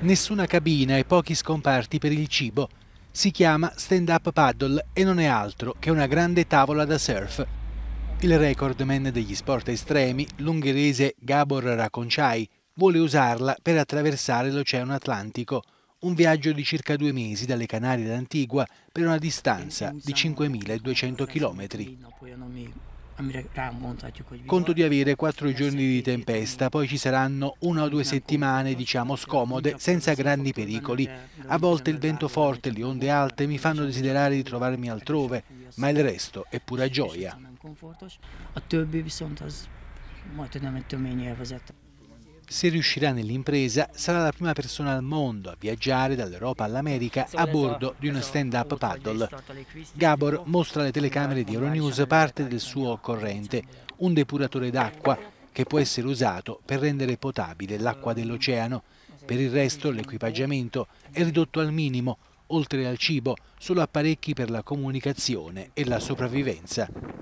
Nessuna cabina e pochi scomparti per il cibo. Si chiama Stand Up Paddle e non è altro che una grande tavola da surf. Il recordman degli sport estremi, l'ungherese Gabor Rakoncai, vuole usarla per attraversare l'Oceano Atlantico, un viaggio di circa due mesi dalle Canarie d'Antigua per una distanza di 5.200 km. Conto di avere quattro giorni di tempesta, poi ci saranno una o due settimane, diciamo, scomode, senza grandi pericoli. A volte il vento forte, le onde alte mi fanno desiderare di trovarmi altrove, ma il resto è pura gioia. A többi viszont az se riuscirà nell'impresa, sarà la prima persona al mondo a viaggiare dall'Europa all'America a esatto, bordo di uno esatto, stand-up esatto, paddle. Gabor mostra alle telecamere di Euronews parte del suo corrente, un depuratore d'acqua che può essere usato per rendere potabile l'acqua dell'oceano. Per il resto l'equipaggiamento è ridotto al minimo, oltre al cibo, solo apparecchi per la comunicazione e la sopravvivenza.